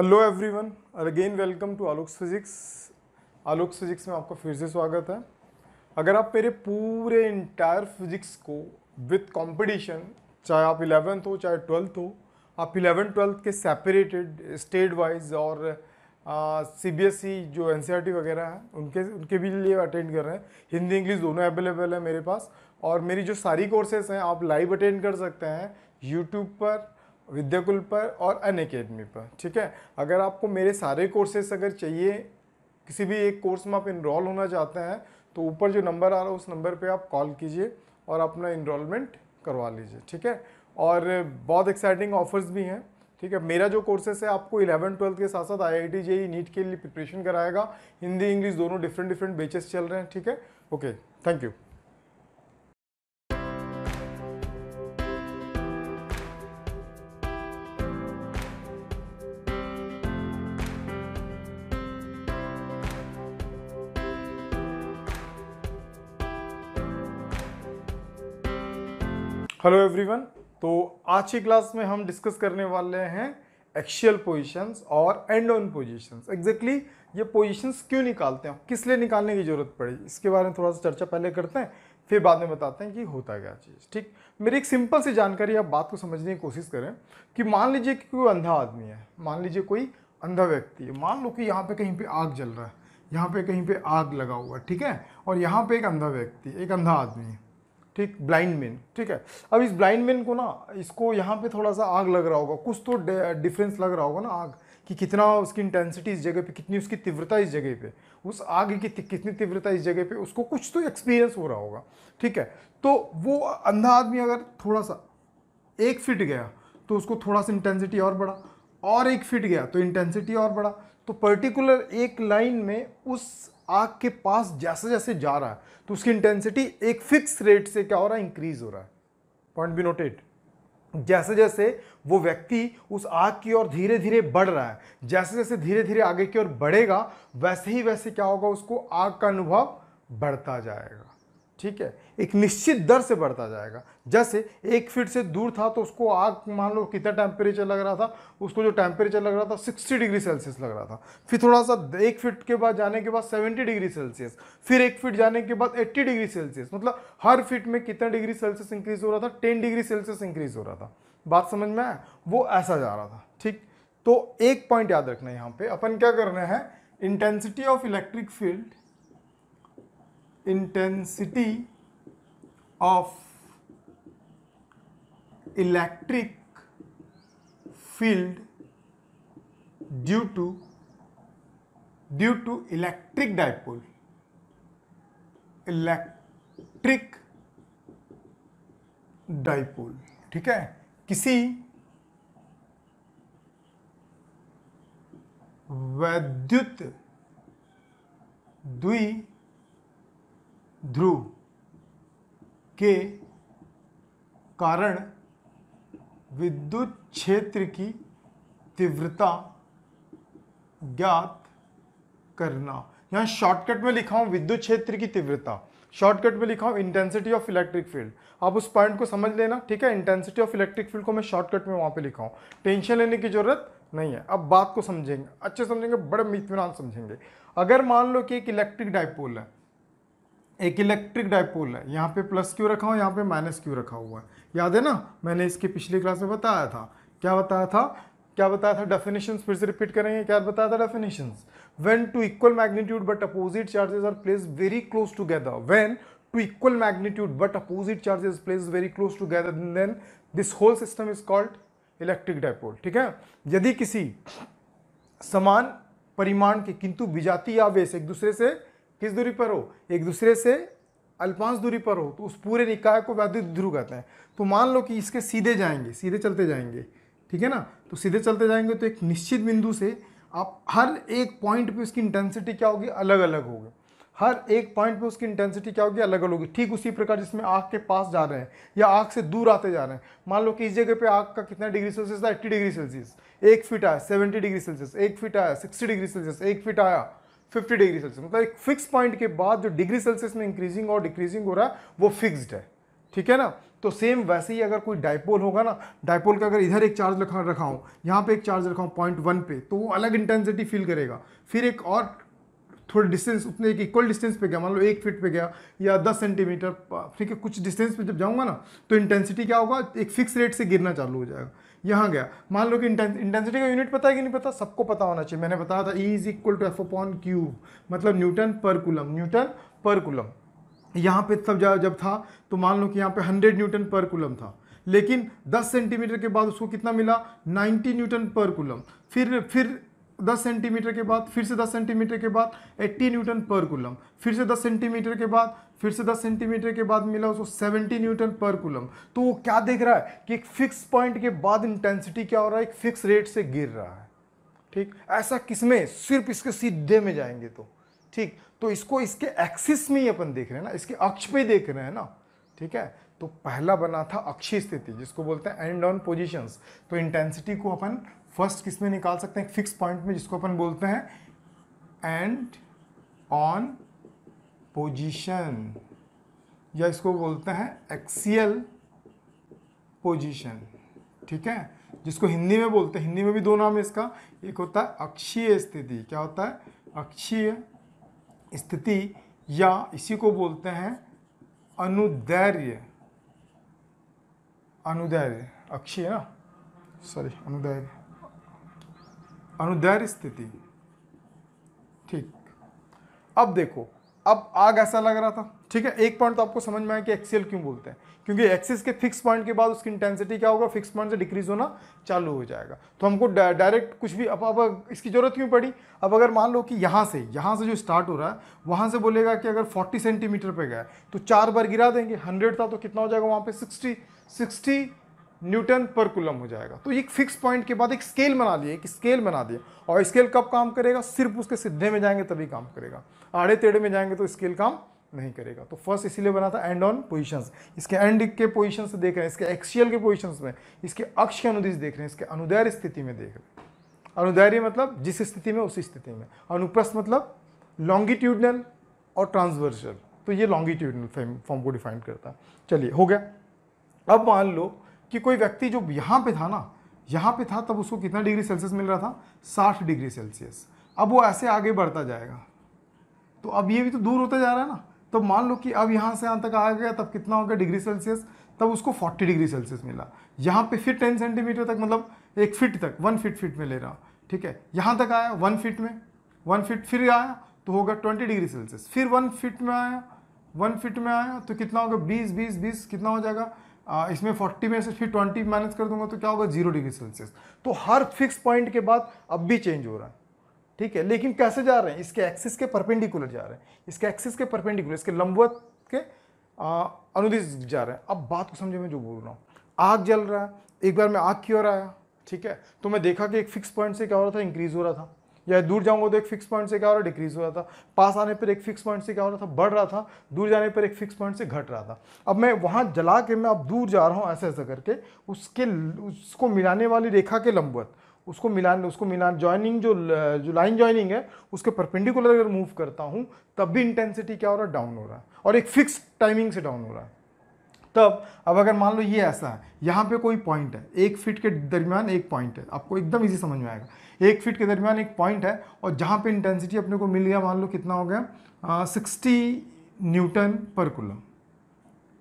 hello everyone और again welcome to Alok physics Alok physics में आपका फिर से स्वागत है अगर आप मेरे पूरे इंटायर फिजिक्स को विद कंपटीशन चाहे आप इलेवेंथ हो चाहे ट्वेल्थ हो आप इलेवेंथ ट्वेल्थ के सेपरेटेड स्टेट वाइज और सी बी एस ई जो एन सी आर टी वगैरह हैं उनके उनके भी लिए अटेंड कर रहे हैं हिंदी इंग्लिश दोनों अवेलेबल है मेरे पास और मेरी जो सारी कोर्सेज हैं आप लाइव अटेंड कर सकते हैं यूट्यूब पर विद्याकुल पर और अन अकेडमी पर ठीक है अगर आपको मेरे सारे कोर्सेस अगर चाहिए किसी भी एक कोर्स में आप इनरोल होना चाहते हैं तो ऊपर जो नंबर आ रहा है उस नंबर पे आप कॉल कीजिए और अपना इनरोलमेंट करवा लीजिए ठीक है और बहुत एक्साइटिंग ऑफर्स भी हैं ठीक है मेरा जो कोर्सेस है आपको इलेवन ट्वेल्थ के साथ साथ I I T JEE NEET के लिए प्रिपरेशन कराएगा हिंदी इंग्लिश दोनों डिफरेंट डिफरेंट बेचेस चल रहे हैं ठीक है okay thank you hello everyone तो आज की क्लास में हम डिस्कस करने वाले हैं एक्शियल पोजीशंस और एंड ऑन पोजीशंस एग्जैक्टली ये पोजीशंस क्यों निकालते हैं किस लिए निकालने की ज़रूरत पड़ी इसके बारे में थोड़ा सा चर्चा पहले करते हैं फिर बाद में बताते हैं कि होता क्या चीज़ ठीक मेरी एक सिंपल सी जानकारी आप बात को समझने की कोशिश करें कि मान लीजिए कि कोई अंधा आदमी है मान लीजिए कोई अंधा व्यक्ति है मान लो कि यहाँ पर कहीं पर आग जल रहा है यहाँ पर कहीं पर आग लगा हुआ है ठीक है और यहाँ पर एक अंधा व्यक्ति एक अंधा आदमी है ठीक ब्लाइंड मैन ठीक है अब इस ब्लाइंड मैन को ना इसको यहाँ पे थोड़ा सा आग लग रहा होगा कुछ तो डिफरेंस लग रहा होगा ना आग कि कितना उसकी इंटेंसिटी इस जगह पे कितनी उसकी तीव्रता इस जगह पे उस आग की कितनी तीव्रता इस जगह पे उसको कुछ तो एक्सपीरियंस हो रहा होगा ठीक है तो वो अंधा आदमी अगर थोड़ा सा एक फिट गया तो उसको थोड़ा सा इंटेंसिटी और बढ़ा और एक फिट गया तो इंटेंसिटी और बढ़ा तो पर्टिकुलर एक लाइन में उस आग के पास जैसे जैसे जा रहा है तो उसकी इंटेंसिटी एक फिक्स रेट से क्या हो रहा है इंक्रीज हो रहा है पॉइंट बी नोटेड जैसे जैसे वो व्यक्ति उस आग की ओर धीरे धीरे बढ़ रहा है जैसे जैसे धीरे धीरे आगे की ओर बढ़ेगा वैसे ही वैसे क्या होगा उसको आग का अनुभव बढ़ता जाएगा ठीक है एक निश्चित दर से बढ़ता जाएगा जैसे एक फीट से दूर था तो उसको आग मान लो कितना टेम्परेचर लग रहा था उसको जो टेम्परेचर लग रहा था सिक्सटी डिग्री सेल्सियस लग रहा था फिर थोड़ा सा एक फीट के बाद जाने के बाद सेवेंटी डिग्री सेल्सियस फिर एक फीट जाने के बाद एट्टी डिग्री सेल्सियस मतलब हर फीट में कितना डिग्री सेल्सियस इंक्रीज हो रहा था टेन डिग्री सेल्सियस इंक्रीज हो रहा था बात समझ में आया वो ऐसा जा रहा था ठीक तो एक पॉइंट याद रखना है यहाँ पे अपन क्या कर रहे हैं intensity of electric field intensity of electric field due to due to electric dipole electric dipole ठीक है किसी वैद्युत द्वी ध्रुव के कारण विद्युत क्षेत्र की तीव्रता ज्ञात करना यहाँ शॉर्टकट में लिखा हूँ विद्युत क्षेत्र की तीव्रता शॉर्टकट में लिखा हूँ इंटेंसिटी ऑफ इलेक्ट्रिक फील्ड आप उस पॉइंट को समझ लेना ठीक है इंटेंसिटी ऑफ इलेक्ट्रिक फील्ड को मैं शॉर्टकट में वहाँ पे लिखा हूँ टेंशन लेने की ज़रूरत नहीं है अब बात को समझेंगे अच्छे समझेंगे बड़े मितमान समझेंगे अगर मान लो कि एक इलेक्ट्रिक डायपोल है एक इलेक्ट्रिक डाइपोल है यहाँ पे प्लस क्यू रखा हुआ यहाँ पे माइनस क्यू रखा हुआ है याद है ना मैंने इसके पिछले क्लास में बताया था क्या बताया था क्या बताया था डेफिनेशंस फिर से रिपीट करेंगे क्या बताया था definitions when two equal magnitude but opposite charges are place very close together when two equal magnitude but opposite charges place very close together then this whole system is called electric dipole ठीक है यदि किसी समान परिमाण के किंतु विजाती आवेश एक दूसरे से किस दूरी पर हो एक दूसरे से अल्पांश दूरी पर हो तो उस पूरे निकाय को वैद्युत ध्रुव कहते हैं तो मान लो कि इसके सीधे जाएंगे सीधे चलते जाएंगे ठीक है ना तो सीधे चलते जाएंगे तो एक निश्चित बिंदु से आप हर एक पॉइंट पे उसकी इंटेंसिटी क्या होगी अलग अलग होगी हर एक पॉइंट पे उसकी इंटेंसिटी क्या होगी अलग अलग होगी ठीक उसी प्रकार जिसमें आग के पास जा रहे हैं या आग से दूर आते जा रहे हैं मान लो कि इस जगह पे आग का कितना डिग्री सेल्सियस था एट्टी डिग्री सेल्सियस एक फीट आया सेवेंटी डिग्री सेल्सियस एक फीट आया सिक्सटी डिग्री सेल्सियस एक फीट आया 50 डिग्री सेल्सियस मतलब एक फिक्स पॉइंट के बाद जो डिग्री सेल्सियस में इंक्रीजिंग और डिक्रीजिंग हो रहा है वो फिक्स्ड है ठीक है ना तो सेम वैसे ही अगर कोई डायपोल होगा ना डायपोल का अगर इधर एक चार्ज रखा रखा हूँ यहाँ पे एक चार्ज रखा हूँ पॉइंट वन पे तो वो अलग इंटेंसिटी फील करेगा फिर एक और थोड़े डिस्टेंस उतने एक इक्वल डिस्टेंस पे गया मान लो एक फीट पे गया या दस सेंटीमीटर ठीक है कुछ डिस्टेंस पे जब जाऊँगा ना तो इंटेंसिटी क्या होगा एक फिक्स रेट से गिरना चालू हो जाएगा यहाँ गया मान लो कि इंटेंसिटी का यूनिट पता है कि नहीं पता सबको पता होना चाहिए मैंने बताया था E is equal to F upon cube मतलब न्यूटन पर कुलम न्यूटन पर कुलम यहाँ पे सब जब था तो मान लो कि यहाँ पे हंड्रेड न्यूटन पर कुलम था लेकिन 10 सेंटीमीटर के बाद उसको कितना मिला 90 न्यूटन पर कुलम फिर फिर 10 सेंटीमीटर के बाद फिर से 10 सेंटीमीटर के बाद 80 न्यूटन पर कुलम फिर से 10 सेंटीमीटर के बाद फिर से 10 सेंटीमीटर के बाद मिला उसको 70 न्यूटन पर कुलम तो वो क्या देख रहा है कि एक फिक्स पॉइंट के बाद इंटेंसिटी क्या हो रहा है एक फिक्स रेट से गिर रहा है ठीक ऐसा किसमें सिर्फ इसके सीधे में जाएंगे तो ठीक तो इसको इसके एक्सिस में ही अपन देख रहे हैं ना इसके अक्ष पे देख रहे हैं ना ठीक है तो पहला बना था अक्षी स्थिति जिसको बोलते हैं एंड ऑन पोजिशंस तो इंटेंसिटी को अपन फर्स्ट किस में निकाल सकते हैं फिक्स पॉइंट में जिसको अपन बोलते हैं एंड ऑन पोजिशन या इसको बोलते हैं एक्सीएल पोजिशन ठीक है जिसको हिंदी में बोलते हैं हिंदी में भी दो नाम है इसका एक होता है अक्षीय स्थिति क्या होता है अक्षीय स्थिति या इसी को बोलते हैं अनुदैर्य अनुदैर्य अक्षीय ना सॉरी अनुदैर्य अनुदैर स्थिति ठीक अब देखो अब आग ऐसा लग रहा था ठीक है एक पॉइंट तो आपको समझ में आया कि एक्सेल क्यों बोलते हैं क्योंकि एक्सिस के फिक्स पॉइंट के बाद उसकी इंटेंसिटी क्या होगा फिक्स पॉइंट से डिक्रीज होना चालू हो जाएगा तो हमको डायरेक्ट कुछ भी अब अब इसकी ज़रूरत क्यों पड़ी अब अगर मान लो कि यहाँ से यहाँ से जो स्टार्ट हो रहा है वहाँ से बोलेगा कि अगर फोर्टी सेंटीमीटर पर गए तो चार बार गिरा देंगे हंड्रेड था तो कितना हो जाएगा वहाँ पर सिक्सटी सिक्सटी न्यूटन पर कुलम हो जाएगा तो एक फिक्स पॉइंट के बाद एक स्केल बना दिए एक स्केल बना दिए और स्केल कब काम करेगा सिर्फ उसके सिद्धे में जाएंगे तभी काम करेगा आड़े टेढ़े में जाएंगे तो स्केल काम नहीं करेगा तो फर्स्ट इसीलिए बना था एंड ऑन पोजिशंस इसके एंड के पोजिशन से देख रहे हैं इसके एक्सियल के पोजिशन में इसके अक्ष के अनुदिश देख रहे हैं इसके अनुदैर स्थिति में देख रहे हैं अनुदैर्य मतलब जिस स्थिति में उसी स्थिति में अनुप्रस्थ मतलब लॉन्गिट्यूडनल और ट्रांसवर्सल तो ये लॉन्गिट्यूडनल फॉर्म को डिफाइन करता है चलिए हो गया अब मान लो कि कोई व्यक्ति जो यहाँ पे था ना यहाँ पे था तब उसको कितना डिग्री सेल्सियस मिल रहा था साठ डिग्री सेल्सियस अब वो ऐसे आगे बढ़ता जाएगा तो अब ये भी तो दूर होता जा रहा है ना तो मान लो कि अब यहाँ से यहाँ तक आ गया तब कितना हो गया डिग्री सेल्सियस तब उसको 40 डिग्री सेल्सियस मिला यहाँ पे फिर 10 सेंटीमीटर तक मतलब एक फिट तक वन फिट फिट में ले रहा ठीक है यहाँ तक आया वन फिट में वन फिट फिर आया तो होगा ट्वेंटी डिग्री सेल्सियस फिर वन फिट में आया वन फिट में आया तो कितना होगा बीस बीस बीस कितना हो जाएगा इसमें 40 में से फिर 20 माइनस कर दूंगा तो क्या होगा जीरो डिग्री सेल्सियस तो हर फिक्स पॉइंट के बाद अब भी चेंज हो रहा है ठीक है लेकिन कैसे जा रहे हैं इसके एक्सिस के परपेंडिकुलर जा रहे हैं इसके एक्सिस के परपेंडिकुलर इसके लंबवत के अनुदिश जा रहे हैं अब बात को समझे मैं जो बोल रहा हूँ आग जल रहा है एक बार मैं आग क्यों रहा है ठीक है तो मैं देखा कि एक फिक्स पॉइंट से क्या हो रहा था इंक्रीज हो रहा था या दूर जाऊंगा तो एक फिक्स पॉइंट से क्या हो रहा है डिक्रीज हो रहा था पास आने पर एक फिक्स पॉइंट से क्या हो रहा था बढ़ रहा था दूर जाने पर एक फिक्स पॉइंट से घट रहा था अब मैं वहाँ जला के मैं अब दूर जा रहा हूँ ऐसे ऐसा करके उसके उसको मिलाने वाली रेखा के लंबवत उसको मिलान उसको मिलान ज्वाइनिंग जो जो लाइन ज्वाइनिंग है उसके परपेंडिकुलर अगर मूव करता हूँ तब भी इंटेंसिटी क्या हो रहा है डाउन हो रहा है और एक फिक्स टाइमिंग से डाउन हो रहा है तब अब अगर मान लो ये ऐसा है यहाँ पे कोई पॉइंट है एक फीट के दरमियान एक पॉइंट है आपको एकदम इजी समझ में आएगा एक फीट के दरमियान एक पॉइंट है और जहाँ पे इंटेंसिटी अपने को मिल गया मान लो कितना हो गया सिक्सटी न्यूटन पर कुलम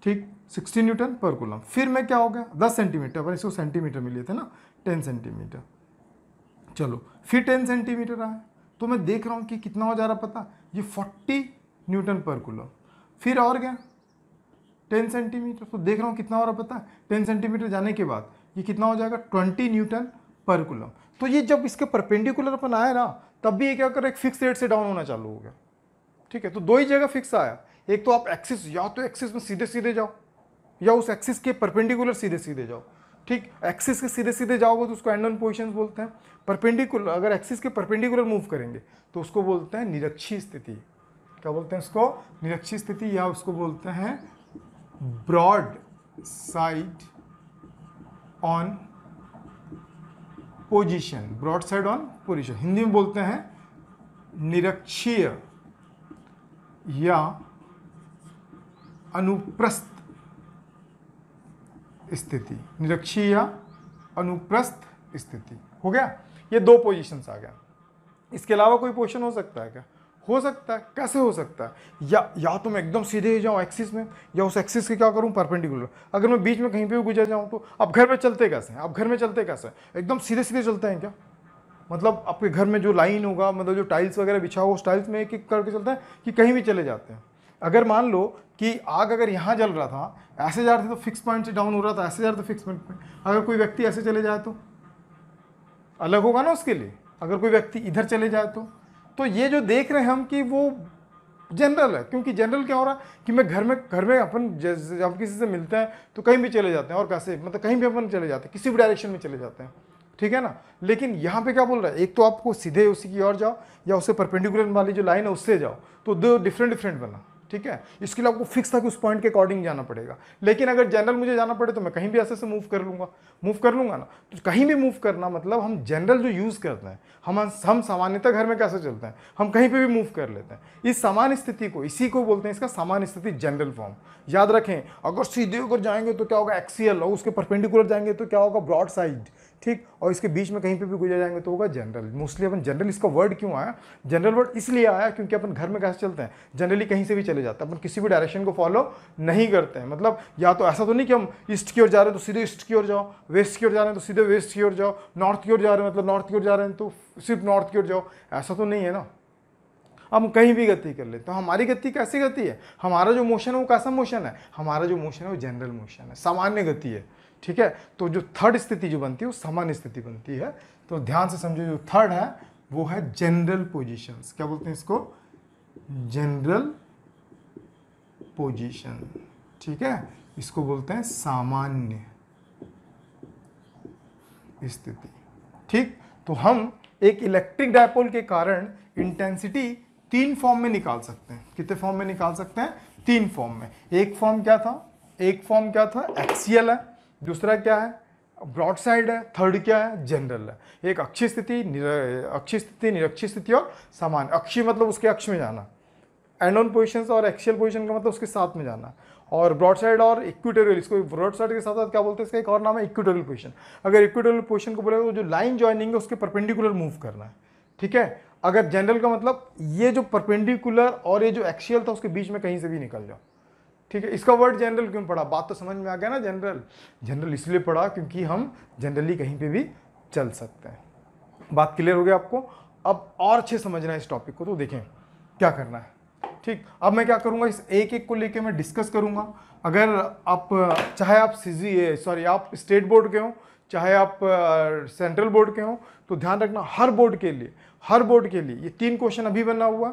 ठीक सिक्सटी न्यूटन पर कुलम फिर मैं क्या हो गया दस सेंटीमीटर पर इसको सेंटीमीटर मिले थे ना टेन सेंटीमीटर चलो फिर टेन सेंटीमीटर आया तो मैं देख रहा हूँ कि कितना हो जा रहा पता ये फोर्टी न्यूटन पर कुलम फिर और गया टेन सेंटीमीटर तो देख रहा हूँ कितना हो रहा पता है टेन सेंटीमीटर जाने के बाद ये कितना हो जाएगा ट्वेंटी न्यूटन पर कुलम तो ये जब इसके परपेंडिकुलर अपन आया ना तब भी ये क्या कर एक फिक्स रेट से डाउन होना चालू हो गया ठीक है तो दो ही जगह फिक्स आया एक तो आप एक्सिस या तो एक्सिस में सीधे सीधे जाओ या उस एक्सिस के परपेंडिकुलर सीधे सीधे जाओ ठीक एक्सिस के सीधे सीधे जाओगे तो उसको एंडन पोजिशन बोलते हैं परपेंडिकुलर अगर एक्सिस के परपेंडिकुलर मूव करेंगे तो उसको बोलते हैं निरक्षी स्थिति क्या बोलते हैं उसको निरक्षी स्थिति या उसको बोलते हैं broad side on position broad side on position hindi mein bolte hain निरक्षीय ya अनुप्रस्थ स्थिति निरक्षीय या अनुप्रस्थ स्थिति हो गया ये दो पोजीशंस आ गया इसके अलावा कोई पोजीशन हो सकता है क्या हो सकता है कैसे हो सकता है या या तो मैं एकदम सीधे ही जाऊँ एक्सिस में या उस एक्सिस के क्या करूँ परपेंडिकुलर अगर मैं बीच में कहीं पे भी गुजर जाऊँ तो आप घर में चलते कैसे हैं अब घर में चलते कैसे हैं एकदम सीधे सीधे चलते हैं क्या मतलब आपके घर में जो लाइन होगा मतलब जो टाइल्स वगैरह बिछा हो उस टाइल्स में एक एक करके चलते हैं कि कहीं भी चले जाते हैं अगर मान लो कि आग अगर यहाँ जल रहा था ऐसे जा रहे थे तो फिक्स पॉइंट से डाउन हो रहा था ऐसे जा रहे थे फिक्स पॉइंट पर अगर कोई व्यक्ति ऐसे चले जाए तो अलग होगा ना उसके लिए अगर कोई व्यक्ति इधर चले जाए तो तो ये जो देख रहे हैं हम कि वो जनरल है क्योंकि जनरल क्या हो रहा है कि मैं घर में घर में अपन जब किसी से मिलते हैं तो कहीं भी चले जाते हैं और कैसे मतलब कहीं भी अपन चले जाते हैं किसी भी डायरेक्शन में चले जाते हैं ठीक है ना लेकिन यहाँ पे क्या बोल रहा है एक तो आपको सीधे उसी की ओर जाओ या उससे परपेंडिकुलर वाली जो लाइन है उससे जाओ तो दो डिफरेंट डिफरेंट बना ठीक है इसके लिए आपको फिक्स था कि उस पॉइंट के अकॉर्डिंग जाना पड़ेगा लेकिन अगर जनरल मुझे जाना पड़े तो मैं कहीं भी ऐसे से मूव कर लूँगा मूव कर लूँगा ना तो कहीं भी मूव करना मतलब हम जनरल जो यूज़ करते हैं हम हम सामान्यतः घर में कैसे चलते हैं हम कहीं पर भी मूव कर लेते हैं इस सामान्य स्थिति को इसी को बोलते हैं इसका सामान्य स्थिति जनरल फॉर्म याद रखें अगर सीधे अगर जाएंगे तो क्या होगा एक्सीएल और उसके परपेंडिकुलर जाएंगे तो क्या होगा ब्रॉड साइड ठीक और इसके बीच में कहीं पे भी गुजर जाएंगे तो होगा जनरल मोस्टली अपन जनरल इसका वर्ड क्यों आया जनरल वर्ड इसलिए आया क्योंकि अपन घर में कैसे चलते हैं जनरली कहीं से भी चले जाते हैं अपन किसी भी डायरेक्शन को फॉलो नहीं करते हैं मतलब या तो ऐसा तो नहीं कि हम ईस्ट की ओर जा रहे हैं तो सीधे ईस्ट की ओर जाओ वेस्ट की ओर जा रहे हैं तो सीधे वेस्ट की ओर जाओ नॉर्थ की ओर जा रहे हैं मतलब नॉर्थ की ओर जा रहे हैं तो सिर्फ नॉर्थ की ओर जाओ ऐसा तो नहीं है ना हम कहीं भी गति कर ले तो हमारी गति कैसी गति है हमारा जो मोशन है वो कैसा मोशन है हमारा जो मोशन है वो जनरल मोशन है सामान्य गति है ठीक है तो जो थर्ड स्थिति जो बनती है वो सामान्य स्थिति बनती है तो ध्यान से समझो जो थर्ड है वो है जनरल पोजिशन क्या बोलते हैं इसको जनरल पोजिशन ठीक है इसको बोलते हैं सामान्य स्थिति ठीक तो हम एक इलेक्ट्रिक डायपोल के कारण इंटेंसिटी तीन फॉर्म में निकाल सकते हैं कितने फॉर्म में निकाल सकते हैं तीन फॉर्म में एक फॉर्म क्या था एक फॉर्म क्या था एक्सीएल है दूसरा क्या है ब्रॉड साइड है थर्ड क्या है जनरल है एक अक्षी स्थिति अक्षी स्थिति निरक्षी स्थिति और सामान्य अक्षी मतलब उसके अक्ष में जाना एंड ऑन पोजिशन और एक्शियल पोजिशन का मतलब उसके साथ में जाना और ब्रॉड साइड और इक्विटोरियल इसको ब्रॉड साइड के साथ साथ क्या बोलते हैं इसका एक और नाम है इक्विटोरियल पोजिशन अगर इक्विटोरियल पोजिशन को बोले तो जो लाइन ज्वाइनिंग है उसके परपेंडिकुलर मूव करना है ठीक है अगर जनरल का मतलब ये जो परपेंडिकुलर और ये जो एक्शियल था उसके बीच में कहीं से भी निकल जाओ ठीक है इसका वर्ड जनरल क्यों पढ़ा बात तो समझ में आ गया ना जनरल जनरल इसलिए पढ़ा क्योंकि हम जनरली कहीं पे भी चल सकते हैं बात क्लियर हो गया आपको अब और अच्छे समझना है इस टॉपिक को तो देखें क्या करना है ठीक अब मैं क्या करूँगा इस एक एक को लेके मैं डिस्कस करूँगा अगर आप चाहे आप सी सॉरी आप स्टेट बोर्ड के हों चाहे आप सेंट्रल बोर्ड के हों तो ध्यान रखना हर बोर्ड के लिए हर बोर्ड के लिए ये तीन क्वेश्चन अभी बना हुआ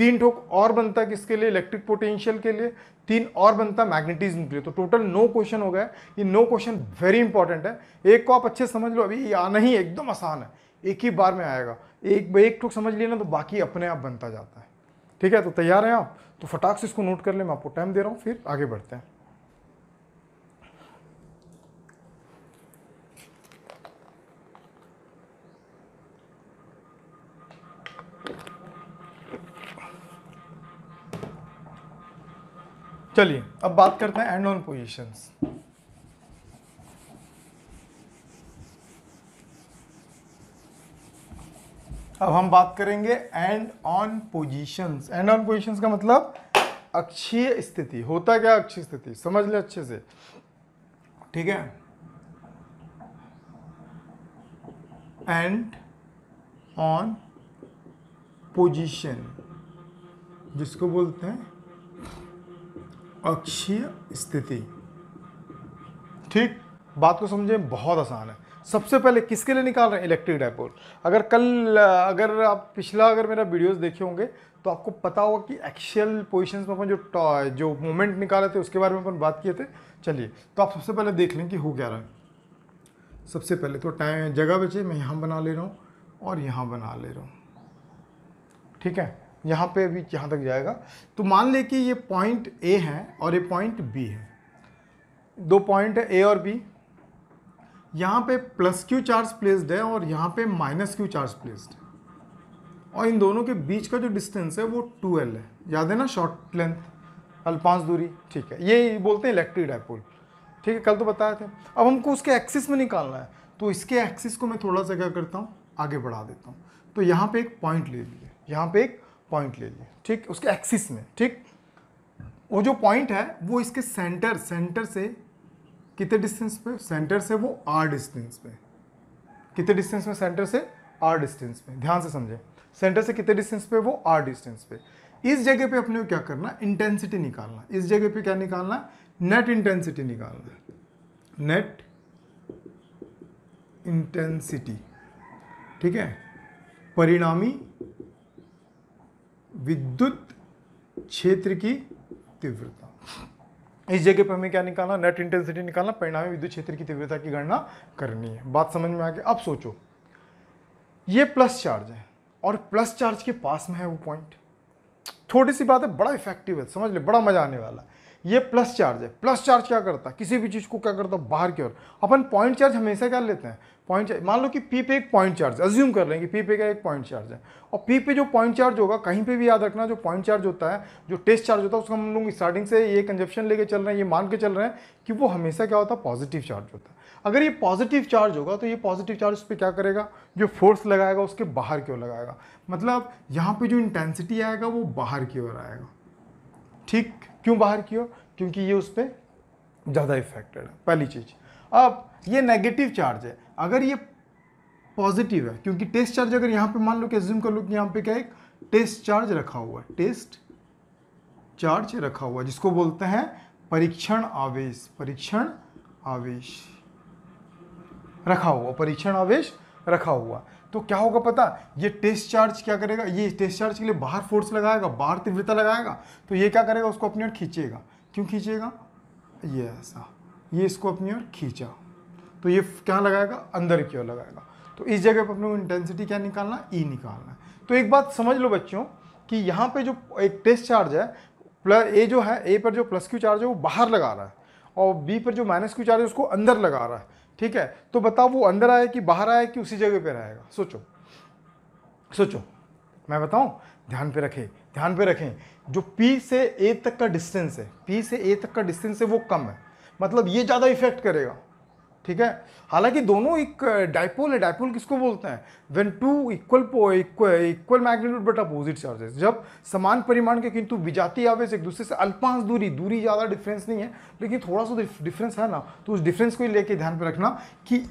तीन ठोक और बनता किसके लिए इलेक्ट्रिक पोटेंशियल के लिए तीन और बनता मैग्नेटिज्म के लिए तो टोटल नो क्वेश्चन हो गए ये नो क्वेश्चन वेरी इंपॉर्टेंट है एक को आप अच्छे समझ लो अभी ये आना ही एकदम आसान है एक ही बार में आएगा एक एक ठोक समझ लिए ना तो बाकी अपने आप बनता जाता है ठीक है तो तैयार हैं आप तो फटाक से इसको नोट कर ले मैं आपको टाइम दे रहा हूँ फिर आगे बढ़ते हैं चलिए अब बात करते हैं एंड ऑन पोजिशन अब हम बात करेंगे end on positions end on positions का मतलब अक्षीय स्थिति होता क्या अक्षीय स्थिति समझ ले अच्छे से ठीक है एंड ऑन पोजीशन जिसको बोलते हैं अक्षीय स्थिति ठीक बात को समझे बहुत आसान है सबसे पहले किसके लिए निकाल रहे हैं इलेक्ट्रिक डायपोल अगर कल अगर आप पिछला अगर मेरा वीडियोस देखे होंगे तो आपको पता होगा कि एक्शियल पोजिशन में अपन जो जो मोमेंट निकाले थे उसके बारे में अपन बात किए थे चलिए तो आप सबसे पहले देख लें कि हो क्या रहा है सबसे पहले तो टाइम जगह बचे मैं यहाँ बना ले रहा हूँ और यहाँ बना ले रहा हूँ ठीक है यहाँ पे अभी यहाँ तक जाएगा तो मान ले कि ये पॉइंट ए है और ये पॉइंट बी है दो पॉइंट है ए और बी यहाँ पे प्लस क्यू चार्ज प्लेस्ड है और यहाँ पे माइनस क्यू चार्ज प्लेस्ड है और इन दोनों के बीच का जो डिस्टेंस है वो टू एल है याद है ना शॉर्ट लेंथ अल्पांस दूरी ठीक है ये बोलते हैं इलेक्ट्रिक डायपोल ठीक है कल तो बताया था अब हमको उसके एक्सिस में निकालना है तो इसके एक्सिस को मैं थोड़ा सा क्या करता हूँ आगे बढ़ा देता हूँ तो यहाँ पे एक पॉइंट ले लीजिए यहाँ पे एक पॉइंट ले लिए ठीक उसके एक्सिस में ठीक वो जो पॉइंट है वो इसके सेंटर सेंटर से कितने डिस्टेंस पे सेंटर से वो आर डिस्टेंस पे कितने डिस्टेंस में सेंटर से आर डिस्टेंस पे ध्यान से समझें सेंटर से कितने डिस्टेंस पे वो आर डिस्टेंस पे इस जगह पे अपने को क्या करना इंटेंसिटी निकालना इस जगह पे क्या निकालना नेट इंटेंसिटी निकालना नेट इंटेंसिटी ठीक है परिणामी विद्युत क्षेत्र की तीव्रता इस जगह पर हमें क्या निकालना नेट इंटेंसिटी निकालना परिणामी विद्युत क्षेत्र की तीव्रता की गणना करनी है बात समझ में आ गई अब सोचो ये प्लस चार्ज है और प्लस चार्ज के पास में है वो पॉइंट थोड़ी सी बात है बड़ा इफेक्टिव है समझ ले बड़ा मजा आने वाला ये प्लस चार्ज है प्लस चार्ज क्या करता है किसी भी चीज़ को क्या करता है बाहर की ओर अपन पॉइंट चार्ज हमेशा क्या लेते हैं पॉइंट चार्ज मान लो कि पी पे एक पॉइंट चार्ज अज्यूम कर लेंगे पी पे का एक पॉइंट चार्ज है और पी पे जो पॉइंट चार्ज होगा कहीं पे भी याद रखना जो पॉइंट चार्ज होता है जो टेस्ट चार्ज होता है उसको हम लोग स्टार्टिंग से ये कंजप्शन लेके चल रहे हैं ये मान के चल रहे हैं कि वो हमेशा क्या होता है पॉजिटिव चार्ज होता है अगर ये पॉजिटिव चार्ज होगा तो ये पॉजिटिव चार्ज उस पर क्या करेगा जो फोर्स लगाएगा उसके बाहर की ओर लगाएगा मतलब यहाँ पर जो इंटेंसिटी आएगा वो बाहर की ओर आएगा ठीक क्यों बाहर की ओर क्योंकि ये उस पर ज़्यादा इफेक्टेड है पहली चीज़ अब ये नेगेटिव चार्ज है अगर ये पॉजिटिव है क्योंकि टेस्ट चार्ज अगर यहाँ पे मान लो कि जूम कर लो कि यहाँ पे क्या एक टेस्ट चार्ज रखा हुआ है टेस्ट चार्ज रखा हुआ है जिसको बोलते हैं परीक्षण आवेश परीक्षण आवेश रखा हुआ परीक्षण आवेश रखा हुआ तो क्या होगा पता ये टेस्ट चार्ज क्या करेगा ये टेस्ट चार्ज के लिए बाहर फोर्स लगाएगा बाहर तीव्रता लगाएगा तो ये क्या करेगा उसको अपनी ओर खींचेगा क्यों खींचेगा ये ऐसा ये इसको अपनी ओर खींचा तो ये क्या लगाएगा अंदर की ओर लगाएगा तो इस जगह पर अपने इंटेंसिटी क्या निकालना ई e निकालना है तो एक बात समझ लो बच्चों कि यहाँ पर जो एक टेस्ट चार्ज है प्लस ए जो है ए पर जो प्लस क्यू चार्ज है वो बाहर लगा रहा है और बी पर जो माइनस क्यू चार्ज है उसको अंदर लगा रहा है ठीक है तो बताओ वो अंदर आया कि बाहर आया कि उसी जगह पे रहेगा सोचो सोचो मैं बताऊं ध्यान पे रखें ध्यान पे रखें जो P से A तक का डिस्टेंस है P से A तक का डिस्टेंस है वो कम है मतलब ये ज़्यादा इफेक्ट करेगा ठीक है हालांकि दोनों एक डायपोल है डायपोल किसको बोलते हैं when two equal equal magnitude but opposite charges जब समान परिमाण के किंतु विजाती आवेश एक दूसरे से अल्पांश दूरी दूरी ज़्यादा डिफरेंस नहीं है लेकिन थोड़ा सा डिफरेंस है ना तो उस डिफरेंस को ही लेके ध्यान पर रखना कि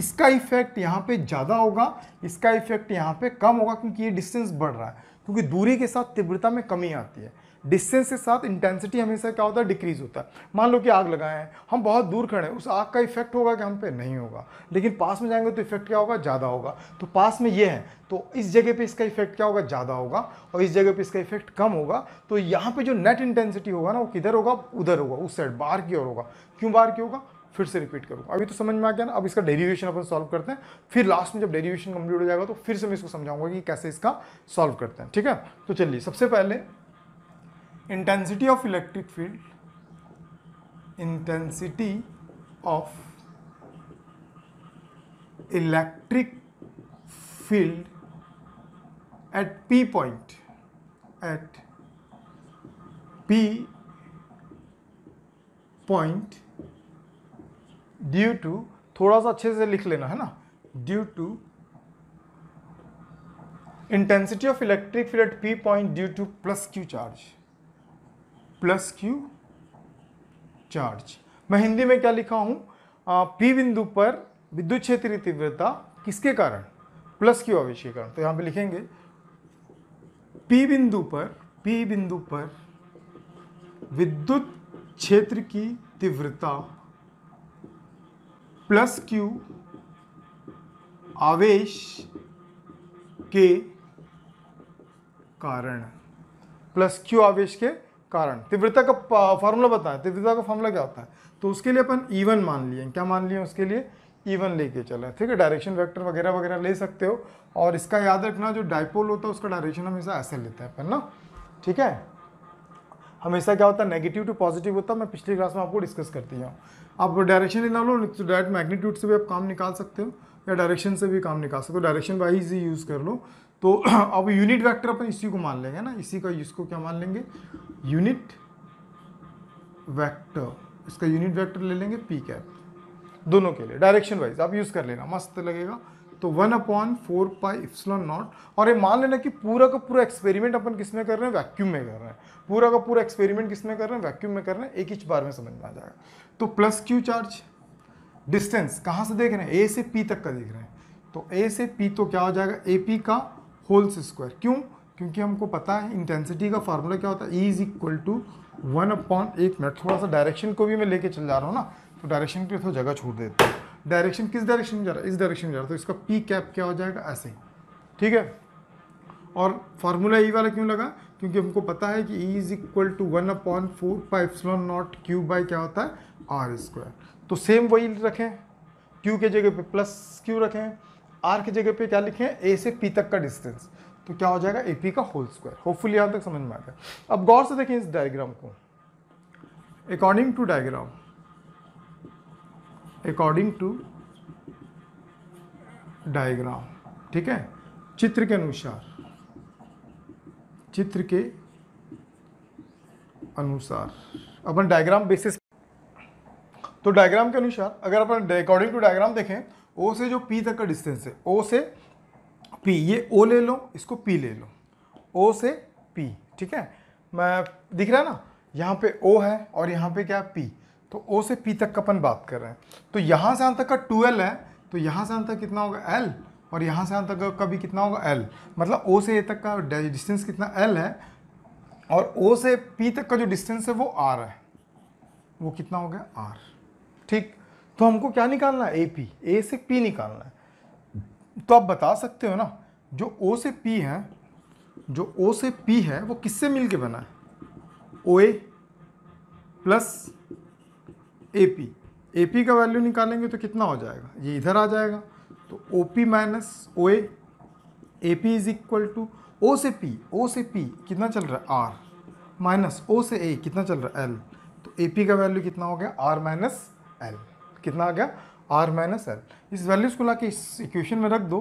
इसका इफेक्ट यहाँ पे ज़्यादा होगा इसका इफेक्ट यहाँ पे कम होगा क्योंकि ये डिस्टेंस बढ़ रहा है क्योंकि दूरी के साथ तीव्रता में कमी आती है डिस्टेंस के साथ इंटेंसिटी हमेशा क्या होता है डिक्रीज होता है मान लो कि आग लगाए हैं हम बहुत दूर खड़े हैं उस आग का इफेक्ट होगा कि हम पे नहीं होगा लेकिन पास में जाएंगे तो इफेक्ट क्या होगा ज़्यादा होगा तो पास में ये है तो इस जगह पे इसका इफेक्ट क्या होगा ज़्यादा होगा और इस जगह पे इसका इफेक्ट कम होगा तो यहाँ पे जो नेट इंटेंसिटी होगा ना वो किधर होगा उधर होगा उस साइड बाहर की ओर होगा क्यों बाहर की होगा फिर से रिपीट करूँगा अभी तो समझ में आ गया ना अब इसका डेरिवेशन अपन सॉल्व करते हैं फिर लास्ट में जब डेरिवेशन कंप्लीट हो जाएगा तो फिर से मैं इसको समझाऊंगा कि कैसे इसका सॉल्व करते हैं ठीक है तो चलिए सबसे पहले intensity of electric field intensity of electric field at P point at P point due to थोड़ा सा अच्छे से लिख लेना है ना due to intensity of electric field at P point due to plus Q charge plus Q charge मैं हिंदी में क्या लिखा हूँ पी बिंदु पर विद्युत की तीव्रता किसके कारण प्लस क्यू आवेश के कारण तो यहाँ पे लिखेंगे पी बिंदु पर पी बिंदु पर विद्युत क्षेत्र की तीव्रता प्लस क्यू आवेश के कारण प्लस क्यू आवेश के कारण तीव्रता का फॉर्मूला बताएं तीव्रता का फॉर्मूला क्या होता है तो उसके लिए अपन ईवन मान लिए क्या मान लिए उसके लिए ईवन लेके चले ठीक है डायरेक्शन वेक्टर वगैरह वगैरह ले सकते हो और इसका याद रखना जो डायपोल होता है उसका डायरेक्शन हमेशा ऐसे लेते हैं अपन ना ठीक है हमेशा क्या होता है नेगेटिव टू पॉजिटिव होता है मैं पिछली क्लास में आपको डिस्कस करती हूँ आप डायरेक्शन निकाल लो तो डायरेक्ट मैग्नीट्यूड से भी आप काम निकाल सकते हो या डायरेक्शन से भी काम निकाल सकते हो डायरेक्शन वाइज ही यूज़ कर लो तो अब यूनिट वेक्टर अपन इसी को मान लेंगे ना इसी का इसको क्या मान लेंगे यूनिट वेक्टर इसका यूनिट वेक्टर ले लेंगे पी कैप दोनों के लिए डायरेक्शन वाइज आप यूज़ कर लेना मस्त लगेगा तो one upon four pi epsilon naught और ये मान लेना कि पूरा का पूरा एक्सपेरिमेंट अपन किस में कर रहे हैं वैक्यूम में कर रहे हैं पूरा का पूरा एक्सपेरिमेंट किस में कर रहे हैं वैक्यूम में कर रहे हैं एक ही बार में समझ में आ जाएगा तो प्लस क्यू चार्ज डिस्टेंस कहाँ से देख रहे हैं ए से पी तक का देख रहे हैं तो ए से पी तो क्या हो जाएगा ए पी का होल्स स्क्वायर क्यों क्योंकि हमको पता है इंटेंसिटी का फार्मूला क्या होता है E is equal to one upon एक मिनट थोड़ा सा डायरेक्शन को भी मैं लेके चल जा रहा हूँ ना तो डायरेक्शन के लिए थोड़ा तो जगह छोड़ देते हैं डायरेक्शन किस डायरेक्शन में जा रहा है इस डायरेक्शन में जा रहा है तो इसका पी कैप क्या हो जाएगा ऐसे ही ठीक है और फार्मूला ई e वाला क्यों लगा क्योंकि हमको पता है कि E is equal to one upon four pi epsilon naught Q by क्या होता है आर स्क्वायर तो सेम वही रखें क्यू के जगह पे प्लस क्यू रखें आर की जगह पे क्या लिखे ए से पी तक का डिस्टेंस तो क्या हो जाएगा ए पी का होल स्क्वायर होपफुली यहाँ तक समझ में आ गया अब गौर से देखें इस डायग्राम को according to diagram according to diagram ठीक है चित्र के अनुसार चित्र के अनुसार अपन डायग्राम बेसिस तो डायग्राम के अनुसार अगर अपन अकॉर्डिंग टू डायग्राम देखें ओ से जो पी तक का डिस्टेंस है ओ से पी ये ओ ले लो इसको पी ले लो ओ से पी ठीक है मैं दिख रहा है ना यहाँ पे ओ है और यहाँ पे क्या पी तो ओ से पी तक का अपन बात कर रहे हैं तो यहाँ से यहाँ तक का टू एल है तो यहाँ से यहाँ तक कितना होगा एल और यहाँ से यहाँ तक का भी कितना होगा एल मतलब ओ से ए तक का डिस्टेंस कितना एल है और ओ से पी तक का जो डिस्टेंस है वो आर है वो कितना हो गया आर ठीक तो हमको क्या निकालना है ए पी ए से पी निकालना है तो आप बता सकते हो ना जो ओ से पी है जो ओ से पी है वो किससे मिल के बना है O A plus A P A P का वैल्यू निकालेंगे तो कितना हो जाएगा ये इधर आ जाएगा तो O P minus O A A P is equal to O से पी ओ से पी कितना चल रहा है आर माइनस ओ से ए कितना चल रहा है एल तो ए पी का वैल्यू कितना हो गया आर माइनस एल कितना आ गया आर माइनस एल इस वैल्यूज़ को ला के इस इक्वेशन में रख दो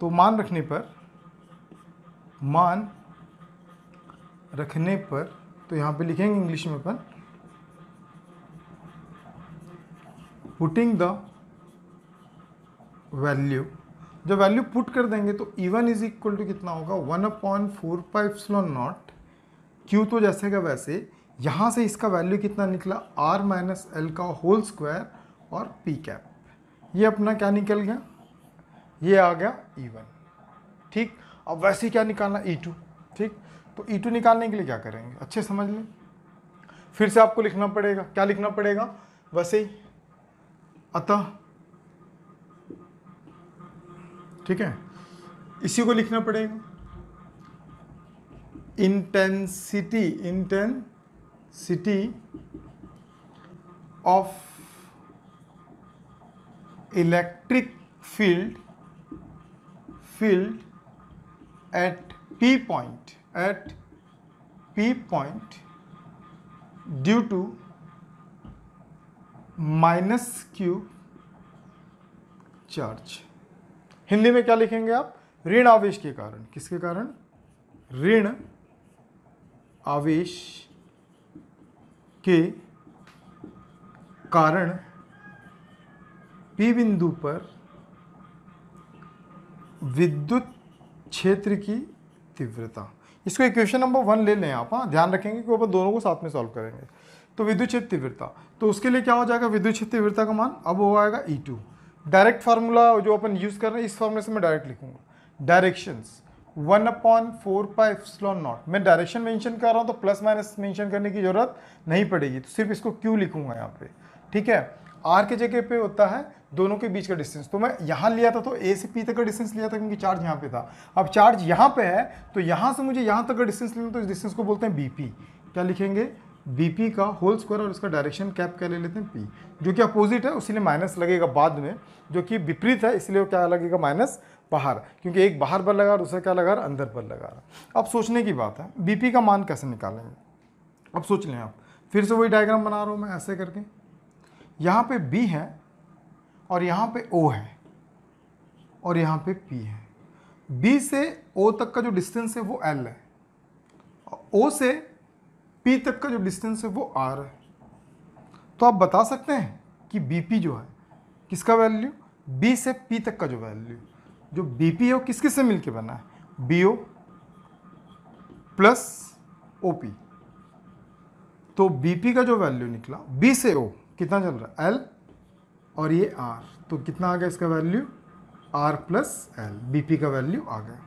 तो मान रखने पर मान रखने पर तो यहाँ पे लिखेंगे इंग्लिश में अपन पुटिंग द वैल्यू जब वैल्यू पुट कर देंगे तो वन इज इक्वल टू कितना होगा one upon four pi epsilon naught Q तो जैसे का वैसे यहाँ से इसका वैल्यू कितना निकला आर माइनस एल का होल स्क्वायर और पी कैप ये अपना क्या निकल गया ये आ गया ई e वन ठीक अब वैसे ही क्या निकालना ई e टू ठीक तो ई e टू निकालने के लिए क्या करेंगे अच्छे समझ लें फिर से आपको लिखना पड़ेगा क्या लिखना पड़ेगा वैसे ही अतः ठीक है इसी को लिखना पड़ेगा intensity intensity of electric field field at P point at P point due to minus Q charge Hindi में क्या लिखेंगे आप ऋण आवेश के कारण किसके कारण ऋण आवेश के कारण पी बिंदु पर विद्युत क्षेत्र की तीव्रता इसको इक्वेशन नंबर वन ले लें आप हाँ ध्यान रखेंगे कि अपन दोनों को साथ में सॉल्व करेंगे तो विद्युत क्षेत्र तीव्रता तो उसके लिए क्या हो जाएगा विद्युत क्षेत्र तीव्रता का मान अब वो आएगा ई टू डायरेक्ट फार्मूला जो अपन यूज़ कर रहे हैं इस फॉर्मूले से मैं डायरेक्ट लिखूंगा directions one upon four pi epsilon naught मैं डायरेक्शन मेंशन कर रहा हूँ तो प्लस माइनस मेंशन करने की जरूरत नहीं पड़ेगी तो सिर्फ इसको क्यू लिखूंगा यहाँ पे ठीक है आर के जगह पे होता है दोनों के बीच का डिस्टेंस तो मैं यहाँ लिया था तो ए से पी तक का डिस्टेंस लिया था क्योंकि चार्ज यहाँ पे था अब चार्ज यहाँ पे है तो यहाँ से मुझे यहाँ तक का डिस्टेंस लेना तो इस डिस्टेंस को बोलते हैं बी क्या लिखेंगे बी का होल स्क्वायर और इसका डायरेक्शन कैप क्या ले लेते हैं पी जो कि अपोजिट है उसीलिए माइनस लगेगा बाद में जो कि विपरीत है इसलिए क्या लगेगा माइनस बाहर क्योंकि एक बाहर पर लगा दूसरा क्या लगा अंदर पर लगा अब सोचने की बात है बीपी का मान कैसे निकालेंगे अब सोच लें आप फिर से वही डायग्राम बना रहा हूँ मैं ऐसे करके यहाँ पे बी है और यहाँ पे ओ है और यहाँ पे पी है बी से ओ तक का जो डिस्टेंस है वो एल है ओ से पी तक का जो डिस्टेंस है वो आर है तो आप बता सकते हैं कि बी जो है किसका वैल्यू बी से पी तक का जो वैल्यू जो बी पी है वो किस किस से मिलके बना है B O plus O P तो बी पी का जो वैल्यू निकला बी से ओ कितना चल रहा है एल और ये आर तो कितना आ गया इसका value R plus L B का वैल्यू आ गया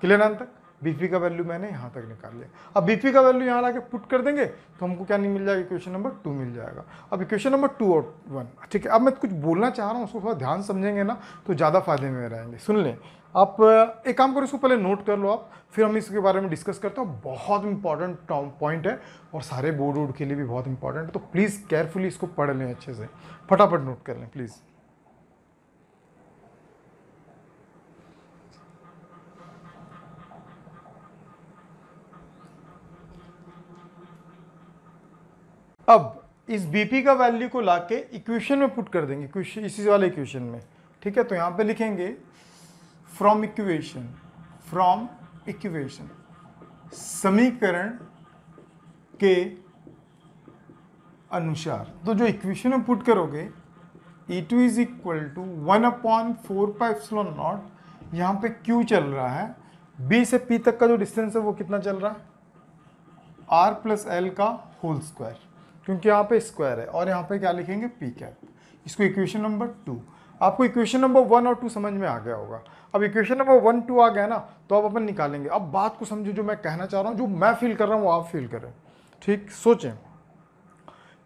क्लियर नाम तक बीपी का वैल्यू मैंने यहाँ तक निकाल लिया अब बीपी का वैल्यू यहाँ ला पुट कर देंगे तो हमको क्या नहीं मिल जाएगा इक्वेशन नंबर टू मिल जाएगा अब इक्वेशन नंबर टू और वन ठीक है अब मैं कुछ बोलना चाह रहा हूँ उसको थोड़ा ध्यान समझेंगे ना तो ज़्यादा फायदे में रहेंगे सुन लें आप एक काम करो इसको पहले नोट कर लो आप फिर हम इसके बारे में डिस्कस करते हैं बहुत इंपॉर्टेंट पॉइंट है और सारे बोर्ड वोर्ड के लिए भी बहुत इंपॉर्टेंट है तो प्लीज़ केयरफुली इसको पढ़ लें अच्छे से फटाफट नोट कर लें प्लीज़ अब इस bp का वैल्यू को ला के इक्वेशन में पुट कर देंगे इसी वाले इक्वेशन में ठीक है तो यहाँ पे लिखेंगे फ्रॉम इक्वेशन फ्रॉम इक्वेशन समीकरण के अनुसार तो जो इक्वेशन में पुट करोगे E2 two is equal to one upon four pi epsilon naught यहाँ पे क्यू चल रहा है बी से पी तक का जो डिस्टेंस है वो कितना चल रहा है आर प्लस एल का होल स्क्वायर क्योंकि यहाँ पे स्क्वायर है और यहाँ पे क्या लिखेंगे पी कैप इसको इक्वेशन नंबर टू आपको इक्वेशन नंबर वन और टू समझ में आ गया होगा अब इक्वेशन नंबर वन टू आ गया ना तो अब अपन निकालेंगे अब बात को समझो जो मैं कहना चाह रहा हूँ जो मैं फील कर रहा हूँ वो आप फील करें ठीक सोचें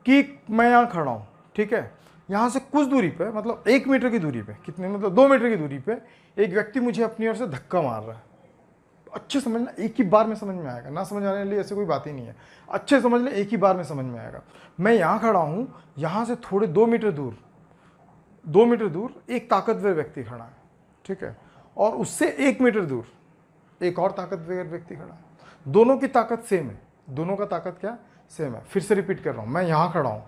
कि मैं यहाँ खड़ा हूँ ठीक है यहाँ से कुछ दूरी पर मतलब एक मीटर की दूरी पर कितने मतलब दो मीटर की दूरी पर एक व्यक्ति मुझे अपनी ओर से धक्का मार रहा है अच्छे समझना एक ही बार में समझ में आएगा ना समझ आने के लिए ऐसी कोई बात ही नहीं है अच्छे समझ लें एक ही बार में समझ में आएगा मैं यहाँ खड़ा हूँ यहाँ से थोड़े दो मीटर दूर दो मीटर दूर एक ताकतवर व्यक्ति खड़ा है ठीक है और उससे एक मीटर दूर एक और ताकतवर व्यक्ति खड़ा है दोनों की ताकत सेम है दोनों का ताकत क्या सेम है फिर से रिपीट कर रहा हूँ मैं यहाँ खड़ा हूँ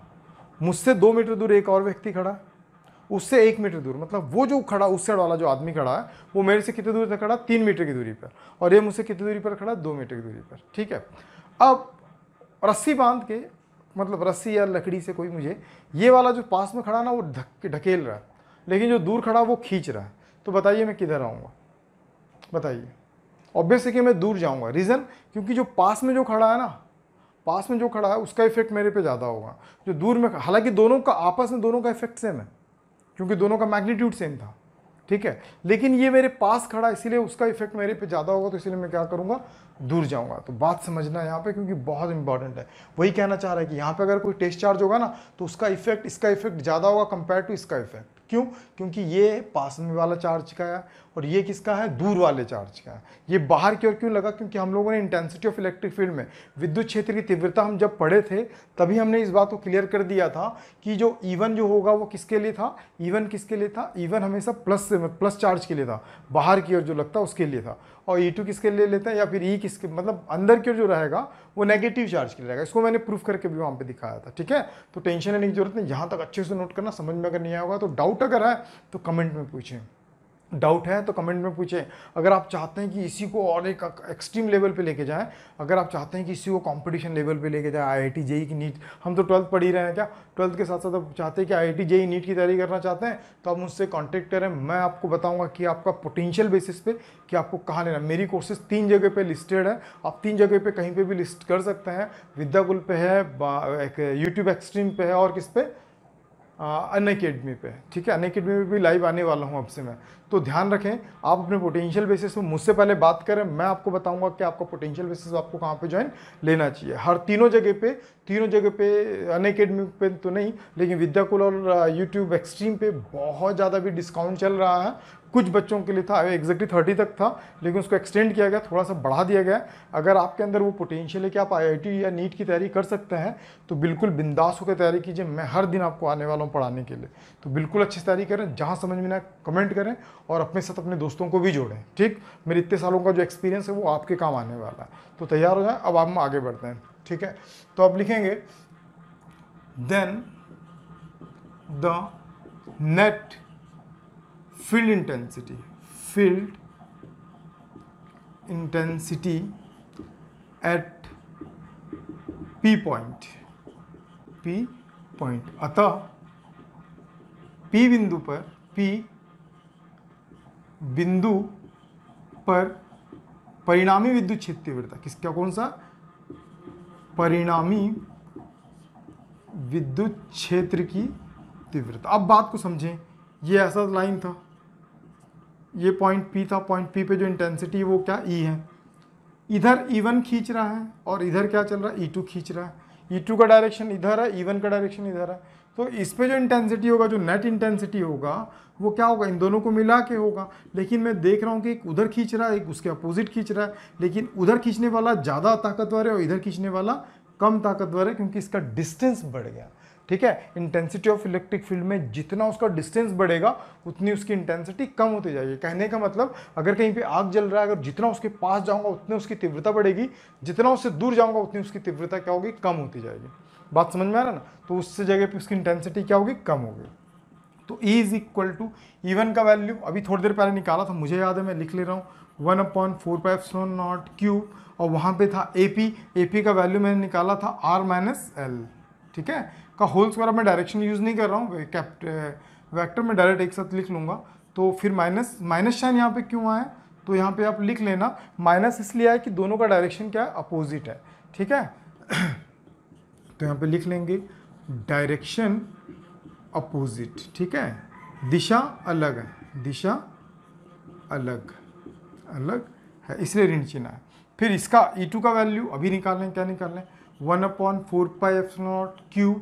मुझसे दो मीटर दूर एक और व्यक्ति खड़ा है उससे एक मीटर दूर मतलब वो जो खड़ा उस साइड वाला जो आदमी खड़ा है वो मेरे से कितनी दूरी तक खड़ा तीन मीटर की दूरी पर और ये मुझसे कितनी दूरी पर खड़ा दो मीटर की दूरी पर ठीक है अब रस्सी बांध के मतलब रस्सी या लकड़ी से कोई मुझे ये वाला जो पास में खड़ा ना वो ढक ढकेल रहा है लेकिन जो दूर खड़ा वो खींच रहा है तो बताइए मैं किधर आऊँगा बताइए ऑब्वियस है कि मैं दूर जाऊँगा रीज़न क्योंकि जो पास में जो खड़ा है ना पास में जो खड़ा है उसका इफेक्ट मेरे पे ज़्यादा होगा जो दूर में हालांकि दोनों का आपस में दोनों का इफेक्ट सेम है क्योंकि दोनों का मैग्नीट्यूड सेम था ठीक है लेकिन ये मेरे पास खड़ा इसीलिए उसका इफेक्ट मेरे पे ज़्यादा होगा तो इसलिए मैं क्या करूँगा दूर जाऊँगा तो बात समझना यहाँ पे क्योंकि बहुत इंपॉर्टेंट है वही कहना चाह रहा है कि यहाँ पे अगर कोई टेस्ट चार्ज होगा ना तो उसका इफेक्ट इसका इफेक्ट ज़्यादा होगा कंपेयर टू इसका इफेक्ट क्यों क्योंकि ये पास में वाला चार्ज का है और ये किसका है दूर वाले चार्ज का है ये बाहर की ओर क्यों लगा क्योंकि हम लोगों ने इंटेंसिटी ऑफ इलेक्ट्रिक फील्ड में विद्युत क्षेत्र की तीव्रता हम जब पढ़े थे तभी हमने इस बात को क्लियर कर दिया था कि जो ईवन e जो होगा वो किसके लिए था ईवन e किसके लिए था ईवन e हमेशा प्लस से प्लस चार्ज के लिए था बाहर की ओर जो लगता है उसके लिए था और ई टू किसके लिए लेते हैं या फिर ई किसके मतलब अंदर की ओर जो रहेगा वो नेगेटिव चार्ज के लिए रहेगा इसको मैंने प्रूफ करके भी वहाँ पे दिखाया था ठीक है तो टेंशन लेने की जरूरत नहीं यहाँ तक अच्छे से नोट करना समझ में अगर नहीं आएगा तो डाउट अगर है तो कमेंट में पूछें डाउट है तो कमेंट में पूछें अगर आप चाहते हैं कि इसी को और एक एक्सट्रीम लेवल पे लेके जाएं अगर आप चाहते हैं कि इसी को कंपटीशन लेवल पे लेके जाएं आईआईटी जेई e की नीट हम तो ट्वेल्थ पढ़ ही रहे हैं क्या ट्वेल्थ के साथ साथ आप चाहते हैं कि आईआईटी जेई e नीट की तैयारी करना चाहते हैं तो आप मुझसे कॉन्टेक्ट करें मैं आपको बताऊँगा कि आपका पोटेंशियल बेसिस पे कि आपको कहाँ लेना मेरी कोर्सेज तीन जगह पर लिस्टेड है आप तीन जगह पर कहीं पर भी लिस्ट कर सकते हैं विद्याकुल पे है यूट्यूब एक्सट्रीम पे है और किस पे अन अकेडमी पे ठीक है अन अकेडमी पर भी लाइव आने वाला हूँ आपसे मैं तो ध्यान रखें आप अपने पोटेंशियल बेसिस में मुझसे पहले बात करें मैं आपको बताऊंगा कि आपका पोटेंशियल बेसिस आपको कहाँ पे ज्वाइन लेना चाहिए हर तीनों जगह पे तीनों जगह पे अनएकेडमी पे तो नहीं लेकिन विद्याकुल और यूट्यूब uh, एक्सट्रीम पे बहुत ज़्यादा भी डिस्काउंट चल रहा है कुछ बच्चों के लिए था एग्जैक्टली थर्टी तक था लेकिन उसको एक्सटेंड किया गया थोड़ा सा बढ़ा दिया गया अगर आपके अंदर वो पोटेंशियल है कि आप आई या नीट की तैयारी कर सकते हैं तो बिल्कुल बिंदास होकर तैयारी कीजिए मैं हर दिन आपको आने वाला हूँ पढ़ाने के लिए तो बिल्कुल अच्छी तैयारी करें जहाँ समझ में ना कमेंट करें और अपने साथ अपने दोस्तों को भी जोड़ें ठीक मेरे इतने सालों का जो एक्सपीरियंस है वो आपके काम आने वाला है तो तैयार हो जाए अब हम आगे बढ़ते हैं ठीक है तो आप लिखेंगे then the net field intensity field intensity at P point P point अतः पी बिंदु पर पी बिंदु पर परिणामी विद्युत क्षेत्र तीव्रता किसका कौन सा परिणामी विद्युत क्षेत्र की तीव्रता अब बात को समझें ये ऐसा लाइन था ये पॉइंट पी था पॉइंट पी पे जो इंटेंसिटी है वो क्या ई e है इधर ई e वन खींच रहा है और इधर क्या चल रहा है ई e टू खींच रहा है ई e टू का डायरेक्शन इधर है ई वन का डायरेक्शन इधर है तो इस पर जो इंटेंसिटी होगा जो नेट इंटेंसिटी होगा वो क्या होगा इन दोनों को मिला के होगा लेकिन मैं देख रहा हूँ कि एक उधर खींच रहा है एक उसके अपोजिट खींच रहा है लेकिन उधर खींचने वाला ज़्यादा ताकतवर है और इधर खींचने वाला कम ताकतवर है क्योंकि इसका डिस्टेंस बढ़ गया ठीक है इंटेंसिटी ऑफ इलेक्ट्रिक फील्ड में जितना उसका डिस्टेंस बढ़ेगा उतनी उसकी इंटेंसिटी कम होती जाएगी कहने का मतलब अगर कहीं पे आग जल रहा है अगर जितना उसके पास जाऊंगा उतनी उसकी तीव्रता बढ़ेगी जितना उससे दूर जाऊंगा उतनी उसकी तीव्रता क्या होगी कम होती जाएगी बात समझ में आ रहा ना तो उससे जगह पर उसकी इंटेंसिटी क्या होगी कम होगी तो E is equal to E one का वैल्यू अभी थोड़ी देर पहले निकाला था मुझे याद है मैं लिख ले रहा हूँ one upon four five seven naught Q और वहाँ पे था ए पी ए पी का वैल्यू मैंने निकाला था आर माइनस एल ठीक है का होल स्क्वायर मैं डायरेक्शन यूज़ नहीं कर रहा हूँ कैप्ट वैक्टर में डायरेक्ट एक साथ लिख लूँगा तो फिर माइनस माइनस शाइन यहाँ पे क्यों आए तो यहाँ पे आप लिख लेना माइनस इसलिए आए कि दोनों का डायरेक्शन क्या है अपोजिट है ठीक है तो यहाँ पे लिख लेंगे डायरेक्शन अपोजिट ठीक है दिशा अलग है दिशा अलग अलग है इसलिए ऋण चिन्ह है फिर इसका ई e टू का वैल्यू अभी निकाल लें क्या निकाल लें one upon four pi F naught Q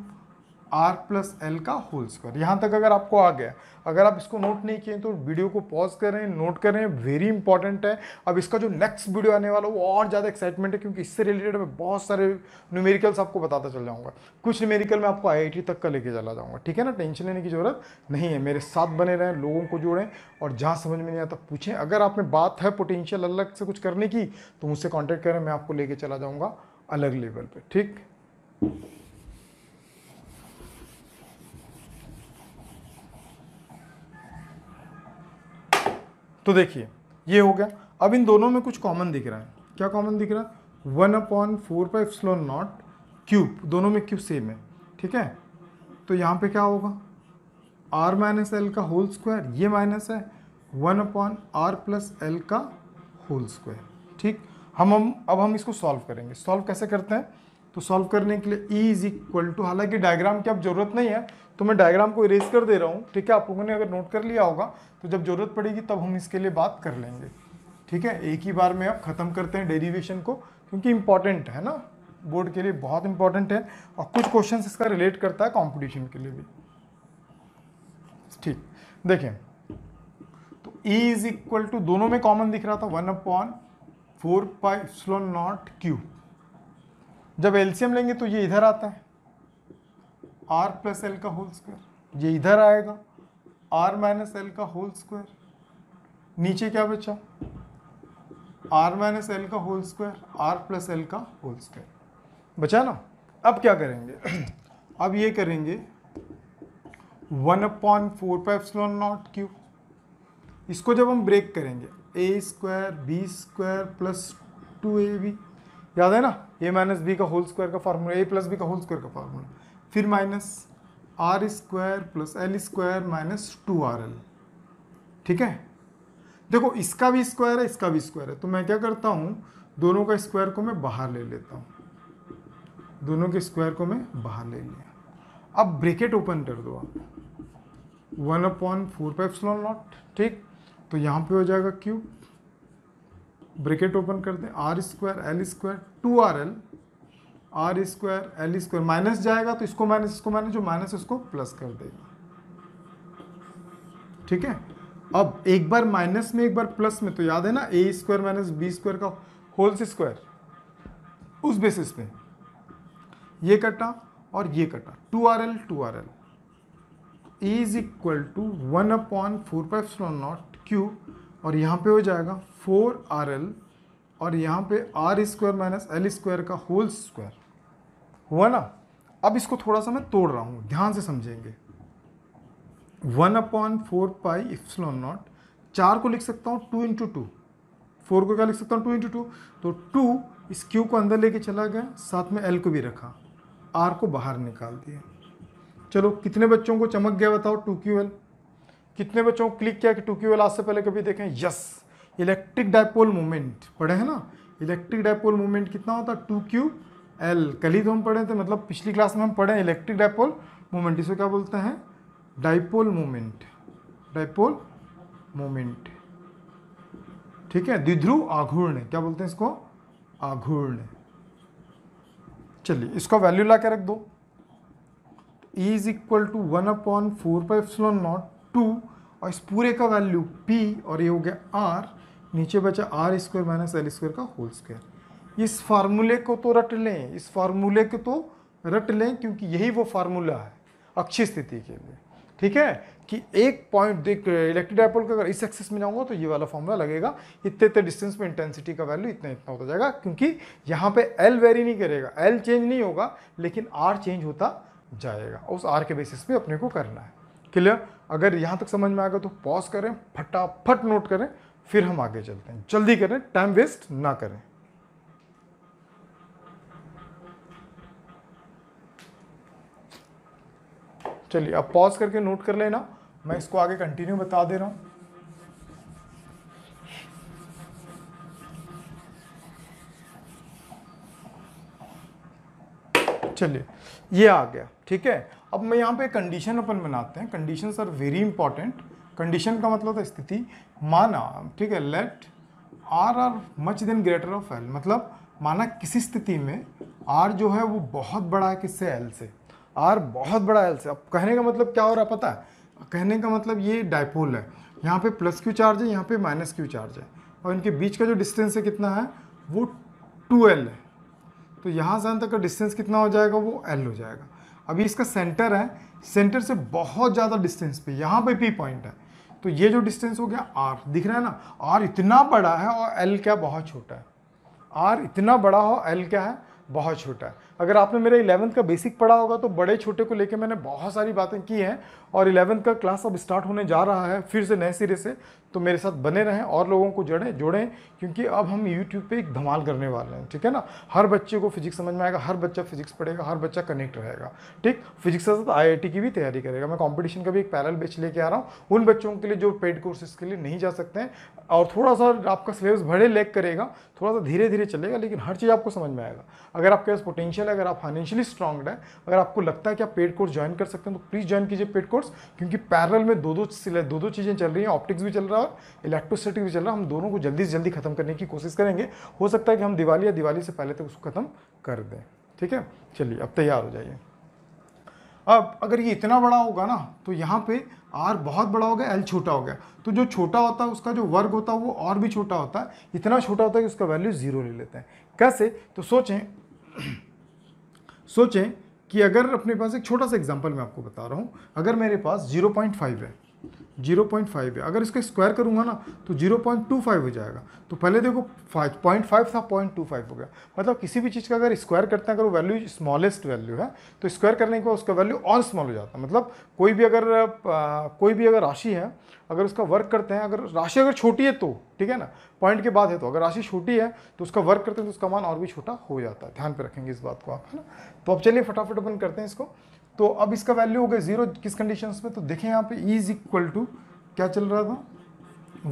R plus L का होल स्क्वायर यहाँ तक अगर आपको आ गया अगर आप इसको नोट नहीं किए तो वीडियो को पॉज करें नोट करें वेरी इंपॉर्टेंट है अब इसका जो नेक्स्ट वीडियो आने वाला है वो और ज़्यादा एक्साइटमेंट है क्योंकि इससे रिलेटेड मैं बहुत सारे न्यूमेरिकल्स आपको बताता चल जाऊँगा कुछ न्यूमेरिकल मैं आपको आई तक का लेके चला जाऊँगा ठीक है ना टेंशन लेने की ज़रूरत नहीं है मेरे साथ बने रहें लोगों को जोड़ें और जहाँ समझ में नहीं आता पूछें अगर आप में बात है पोटेंशियल अलग से कुछ करने की तो मुझसे कॉन्टैक्ट करें मैं आपको लेके चला जाऊँगा अलग लेवल पर ठीक तो देखिए ये हो गया अब इन दोनों में कुछ कॉमन दिख रहा है क्या कॉमन दिख रहा है one upon four pi epsilon naught cube दोनों में क्यूब सेम है ठीक है तो यहाँ पे क्या होगा आर माइनस एल का होल स्क्वायर ये माइनस है one upon R plus L का होल स्क्वायर ठीक हम हम अब हम इसको सॉल्व करेंगे सॉल्व कैसे करते हैं तो सॉल्व करने के लिए ई इज इक्वल टू हालांकि डायग्राम की अब जरूरत नहीं है तो मैं डायग्राम को इरेज कर दे रहा हूँ ठीक है आप लोगों ने अगर नोट कर लिया होगा तो जब जरूरत पड़ेगी तब हम इसके लिए बात कर लेंगे ठीक है एक ही बार में आप ख़त्म करते हैं डेरीवेशन को क्योंकि इम्पॉर्टेंट है ना बोर्ड के लिए बहुत इंपॉर्टेंट है और कुछ क्वेश्चन इसका रिलेट करता है कॉम्पिटिशन के लिए भी ठीक देखें तो E इज इक्वल टू दोनों में कॉमन दिख रहा था one upon four pi epsilon naught Q जब एल्सियम लेंगे तो ये इधर आता है आर प्लस एल का होल स्क्वायर ये इधर आएगा आर माइनस एल का होल स्क्वायर नीचे क्या बचा आर माइनस एल का whole square R plus L का होल स्क्वायर बचा ना अब क्या करेंगे अब ये करेंगे one upon four pi epsilon naught Q इसको जब हम ब्रेक करेंगे ए square B square plus two A B याद है ना ए माइनस बी का होल स्क्वायर का फार्मूला ए प्लस बी का होल स्क्वायर का फार्मूला फिर minus R square plus L square minus two R L ठीक है देखो इसका भी स्क्वायर है इसका भी स्क्वायर है तो मैं क्या करता हूँ दोनों का स्क्वायर को मैं बाहर ले लेता हूँ दोनों के स्क्वायर को मैं बाहर ले लिया अब ब्रेकेट ओपन कर दो आप one upon four pi epsilon naught ठीक तो यहाँ पे हो जाएगा क्यूब ब्रिकेट ओपन कर दें R square L square two R L R square L square minus जाएगा तो इसको माइनस इसको माइनस जो माइनस उसको प्लस कर देगा ठीक है अब एक बार माइनस में एक बार प्लस में तो याद है ना A square minus B square का होल्स स्क्वायर उस बेसिस पे ये कटा और ये कटा two R L two R L is equal to one upon four five naught Q और यहाँ पे हो जाएगा फोर आर एल और यहाँ पे R square minus L square का होल स्क्वायर हुआ ना अब इसको थोड़ा सा मैं तोड़ रहा हूँ ध्यान से समझेंगे one upon four pi epsilon naught चार को लिख सकता हूँ टू इंटू टू फोर को क्या लिख सकता हूँ टू इंटू टू तो टू इस क्यू को अंदर लेके चला गया साथ में एल को भी रखा आर को बाहर निकाल दिया चलो कितने बच्चों को चमक गया बताओ टू क्यू एल कितने बच्चों को क्लिक किया कि टू क्यू लास्ट से पहले कभी देखें यस इलेक्ट्रिक डायपोल मूवमेंट पढ़े हैं ना इलेक्ट्रिक डायपोल मूवमेंट कितना होता है टू क्यू एल कल ही तो हम पढ़े थे मतलब पिछली क्लास में हम पढ़े इलेक्ट्रिक डायपोल मूवमेंट इसको क्या बोलते हैं डायपोल मूवमेंट डायपोल मूवमेंट ठीक है द्विध्रुव आघूर्ण क्या बोलते हैं इसको आघूर्ण चलिए इसका वैल्यू ला के रख दो E is equal to one upon four pi naught two और इस पूरे का वैल्यू पी और ये हो गया आर नीचे बचा R square minus L square का होल स्क्वायर इस फार्मूले को तो रट लें इस फार्मूले को तो रट लें क्योंकि यही वो फार्मूला है अच्छी स्थिति के लिए ठीक है कि एक पॉइंट देख इलेक्ट्रिक डायपोल का अगर इस एक्सेस में जाऊंगा तो ये वाला फॉर्मूला लगेगा इतने इतने डिस्टेंस में इंटेंसिटी का वैल्यू इतना इतना होता जाएगा क्योंकि यहाँ पे एल वेरी नहीं करेगा एल चेंज नहीं होगा लेकिन आर चेंज होता जाएगा उस आर के बेसिस पे अपने को करना है क्लियर अगर यहाँ तक समझ में आएगा तो पॉज करें फटाफट नोट करें फिर हम आगे चलते हैं जल्दी करें टाइम वेस्ट ना करें चलिए अब पॉज करके नोट कर लेना मैं इसको आगे कंटिन्यू बता दे रहा हूं चलिए ये आ गया ठीक है अब मैं यहाँ पे कंडीशन अपन बनाते हैं condition are very important condition का मतलब था तो स्थिति माना ठीक है let R R much than greater of L मतलब माना किसी स्थिति में आर जो है वो बहुत बड़ा है किससे एल से आर बहुत बड़ा एल से अब कहने का मतलब क्या हो रहा पता है कहने का मतलब ये डायपोल है यहाँ पे प्लस क्यू चार्ज है यहाँ पे माइनस क्यू चार्ज है और इनके बीच का जो डिस्टेंस है कितना है वो टू एल है तो यहाँ से अंत तक का डिस्टेंस कितना हो जाएगा वो एल हो जाएगा अभी इसका सेंटर है सेंटर से बहुत ज़्यादा डिस्टेंस पे यहाँ पे पी पॉइंट है तो ये जो डिस्टेंस हो गया आर दिख रहा है ना आर इतना बड़ा है और एल क्या बहुत छोटा है आर इतना बड़ा हो एल क्या है बहुत छोटा है अगर आपने मेरा इलेवंथ का बेसिक पढ़ा होगा तो बड़े छोटे को लेकर मैंने बहुत सारी बातें की हैं और इलेवंथ का क्लास अब स्टार्ट होने जा रहा है फिर से नए सिरे से तो मेरे साथ बने रहें और लोगों को जड़ें जोड़ें क्योंकि अब हम यूट्यूब पर एक धमाल करने वाले हैं ठीक है ना हर बच्चे को फिजिक्स समझ में आएगा हर बच्चा फिजिक्स पढ़ेगा हर बच्चा कनेक्ट रहेगा ठीक फिजिक्स के साथ आई की भी तैयारी करेगा मैं कॉम्पिटिशन का भी एक पैरल बेच लेके आ रहा हूँ उन बच्चों के लिए जो पेड कोर्सेज के लिए नहीं जा सकते हैं और थोड़ा सा आपका सिलेबस भड़े लेक करेगा थोड़ा सा धीरे धीरे चलेगा लेकिन हर चीज़ आपको समझ में आएगा अगर आपके पास पोटेंशियल पोटेंशियल है अगर आप फाइनेंशियली स्ट्रांग है अगर आपको लगता है कि आप पेड कोर्स ज्वाइन कर सकते हैं तो प्लीज़ ज्वाइन कीजिए पेड कोर्स क्योंकि पैरल में दो दो दो दो चीज़ें चल रही हैं ऑप्टिक्स भी चल रहा है और इलेक्ट्रोस्टेटिक भी चल रहा है हम दोनों को जल्दी से जल्दी खत्म करने की कोशिश करेंगे हो सकता है कि हम दिवाली या दिवाली से पहले तक उसको ख़त्म कर दें ठीक है चलिए अब तैयार हो जाइए अब अगर ये इतना बड़ा होगा ना तो यहाँ पे आर बहुत बड़ा हो गया एल छोटा हो गया तो जो छोटा होता है उसका जो वर्ग होता है वो और भी छोटा होता है इतना छोटा होता है कि उसका वैल्यू ज़ीरो ले लेते हैं कैसे तो सोचें सोचें कि अगर अपने पास एक छोटा सा एग्जाम्पल मैं आपको बता रहा हूँ अगर मेरे पास 0.5 है 0.5 है अगर इसका स्क्वायर करूँगा ना तो 0.25 हो जाएगा तो पहले देखो फाइव था 0.25 हो गया मतलब किसी भी चीज़ का अगर स्क्वायर करते हैं अगर वो वैल्यू स्मॉलेस्ट वैल्यू है तो स्क्वायर करने के बाद उसका वैल्यू और स्मॉल हो जाता है मतलब कोई भी अगर आ, कोई भी अगर राशि है अगर उसका वर्क करते हैं अगर राशि अगर छोटी है तो ठीक है ना पॉइंट के बाद है तो अगर राशि छोटी है तो उसका वर्क करते हैं तो उसका मान और भी छोटा हो जाता है ध्यान पे रखेंगे इस बात को आप है ना तो अब चलिए फटाफट अपन करते हैं इसको तो अब इसका वैल्यू हो गया जीरो किस कंडीशन में तो देखें यहाँ पे इज इक्वल टू क्या चल रहा था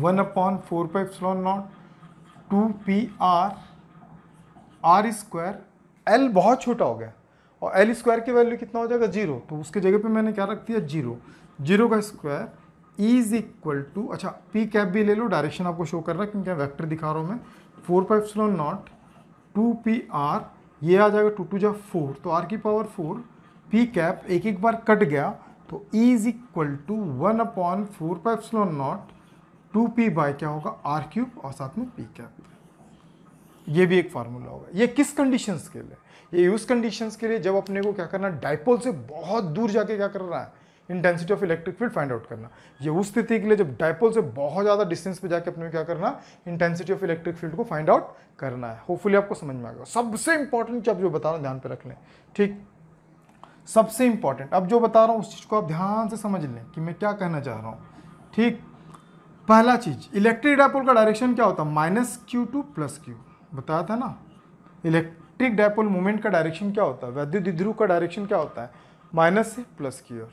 one upon four pi epsilon naught two P R R square L बहुत छोटा हो गया और एल स्क्वायर की वैल्यू कितना हो जाएगा जीरो तो उसके जगह पर मैंने क्या रख दिया जीरो जीरो का स्क्वायर इज इक्वल टू अच्छा पी कैप भी ले लो डायरेक्शन आपको शो कर रहा है क्योंकि वैक्टर दिखा रहा हूँ मैं four pi epsilon naught two P R ये आ जाएगा टू टू जा फोर तो आर की पावर फोर पी कैप एक एक बार कट गया तो is equal to one upon four pi epsilon naught two P by क्या होगा आर क्यूब और साथ में पी कैप ये भी एक फार्मूला होगा ये किस कंडीशंस के लिए ये यूज़ कंडीशंस के लिए जब अपने को क्या करना डाइपोल से बहुत दूर जाके क्या कर रहा है intensity of electric field find out करना ये उस स्थिति के लिए जब डायपोल से बहुत ज़्यादा डिस्टेंस पे जाके अपने क्या करना इंटेंसिटी ऑफ इलेक्ट्रिक फील्ड को फाइंड आउट करना है होपफुली आपको समझ में आएगा सबसे इंपॉर्टेंट चीज़ जो बता रहा ध्यान पर रख लें ठीक सबसे इंपॉर्टेंट अब जो बता रहा हूँ उस चीज़ को आप ध्यान से समझ लें कि मैं क्या कहना चाह रहा हूँ ठीक पहला चीज इलेक्ट्रिक डायपोल का डायरेक्शन क्या होता है minus Q to plus Q बताया था ना इलेक्ट्रिक डायपोल मूवमेंट का डायरेक्शन क्या होता है वैद्युत ध्रुव का डायरेक्शन क्या होता है माइनस से प्लस की ओर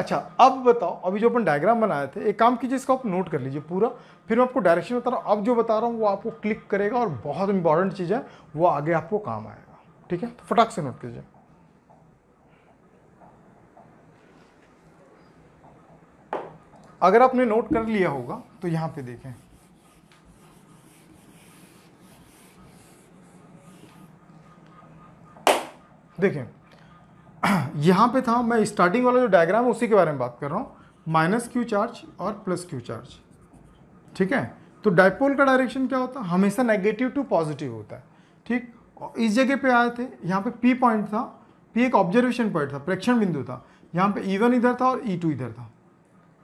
अच्छा अब बताओ अभी जो अपन डायग्राम बनाए थे एक काम कीजिए इसको आप नोट कर लीजिए पूरा फिर मैं आपको डायरेक्शन बता रहा हूँ अब जो बता रहा हूँ वो आपको क्लिक करेगा और बहुत इंपॉर्टेंट चीज़ है वो आगे आपको काम आएगा ठीक है तो फटाक से नोट कीजिए अगर आपने नोट कर लिया होगा तो यहाँ पे देखें देखें यहाँ पे था मैं स्टार्टिंग वाला जो डायग्राम है उसी के बारे में बात कर रहा हूँ माइनस क्यू चार्ज और प्लस क्यू चार्ज ठीक है तो डायपोल का डायरेक्शन क्या होता है हमेशा नेगेटिव टू पॉजिटिव होता है ठीक इस जगह पे आए थे यहाँ पे पी पॉइंट था पी एक ऑब्जर्वेशन पॉइंट था प्रेक्षण बिंदु था यहाँ पे ई वन इधर था और ई e टू इधर था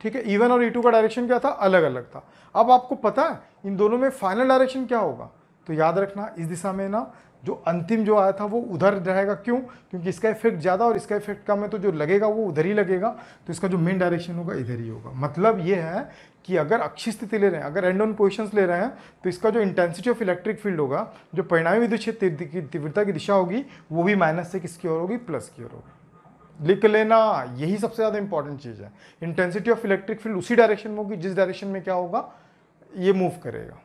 ठीक है ई वन और ई e टू का डायरेक्शन क्या था अलग अलग था अब आपको पता है इन दोनों में फाइनल डायरेक्शन क्या होगा तो याद रखना इस दिशा में ना जो अंतिम जो आया था वो उधर रहेगा क्यों क्योंकि इसका इफेक्ट ज़्यादा और इसका इफेक्ट कम है तो जो लगेगा वो उधर ही लगेगा तो इसका जो मेन डायरेक्शन होगा इधर ही होगा मतलब ये है कि अगर अक्षी स्थिति ले रहे हैं अगर एंड ऑन पोजिशन ले रहे हैं तो इसका जो इंटेंसिटी ऑफ इलेक्ट्रिक फील्ड होगा जो परिणामी विद्युत क्षेत्र की तीव्रता की दिशा होगी वो भी माइनस से किसकी ओर होगी प्लस की ओर होगी लिख लेना यही सबसे ज़्यादा इंपॉर्टेंट चीज़ है इंटेंसिटी ऑफ इलेक्ट्रिक फील्ड उसी डायरेक्शन में होगी जिस डायरेक्शन में क्या होगा ये मूव करेगा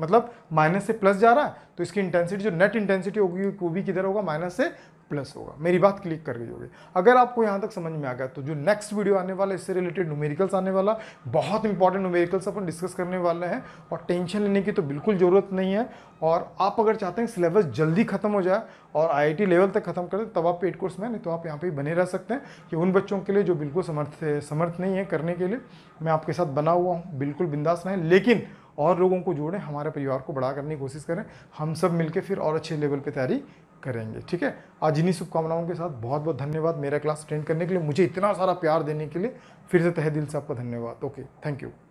मतलब माइनस से प्लस जा रहा है तो इसकी इंटेंसिटी जो नेट इंटेंसिटी होगी वो भी किधर होगा माइनस से प्लस होगा मेरी बात क्लिक कर गई होगी अगर आपको यहाँ तक समझ में आ गया तो जो नेक्स्ट वीडियो आने वाला इससे रिलेटेड न्यूमेरिकल्स आने वाला बहुत इंपॉर्टेंट न्यूमेरिकल्स अपन डिस्कस करने वाले हैं और टेंशन लेने की तो बिल्कुल ज़रूरत नहीं है और आप अगर चाहते हैं सिलेबस जल्दी खत्म हो जाए और आई लेवल तक खत्म कर दें तब आप पेड कोर्स में नहीं तो आप यहाँ पर बने रह सकते हैं कि उन बच्चों के लिए जो बिल्कुल समर्थ समर्थ नहीं है करने के लिए मैं आपके साथ बना हुआ हूँ बिल्कुल बिंदास नहीं लेकिन और लोगों को जोड़ें हमारे परिवार को बड़ा करने की कोशिश करें हम सब मिलकर फिर और अच्छे लेवल पर तैयारी करेंगे ठीक है आज इन्हीं शुभकामनाओं के साथ बहुत बहुत धन्यवाद मेरा क्लास अटेंड करने के लिए मुझे इतना सारा प्यार देने के लिए फिर से तहे दिल से आपका धन्यवाद ओके थैंक यू